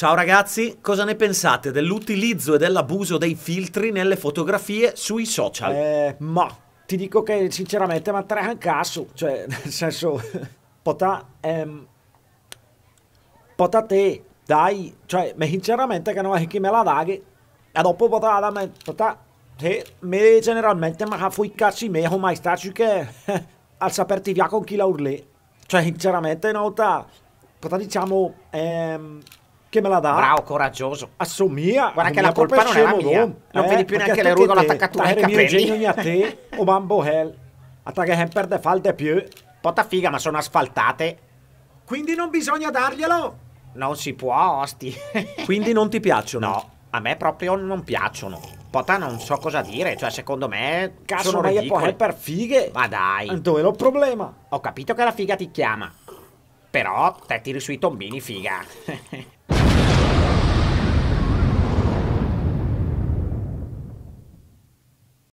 Ciao ragazzi, cosa ne pensate dell'utilizzo e dell'abuso dei filtri nelle fotografie sui social? Eh, ma ti dico che sinceramente ma tre caso, cioè nel senso potà ehm, potà te, dai, cioè ma sinceramente che non è che me la daghi e dopo potà da me, potà te, me generalmente ma fui cazzi me mai staci che al saperti via con chi la urlè, cioè sinceramente nota, potà diciamo ehm, che me la dà. Bravo, coraggioso. Assomiglia. Guarda che la colpa non è la mia. Non, vedi eh, più neanche le rughe l'attaccatura ai capelli. a te o mambo hell. che sempre de falde più. Pota figa, ma sono asfaltate. Quindi non bisogna darglielo. Non si può, osti. Quindi non ti piacciono? No, a me proprio non piacciono. Pota non so cosa dire, cioè secondo me Cazzo, sono ridicole. Cazzo, per fighe? Ma dai. Eh, dove è problema? Ho capito che la figa ti chiama. Però te tiri sui tombini, figa.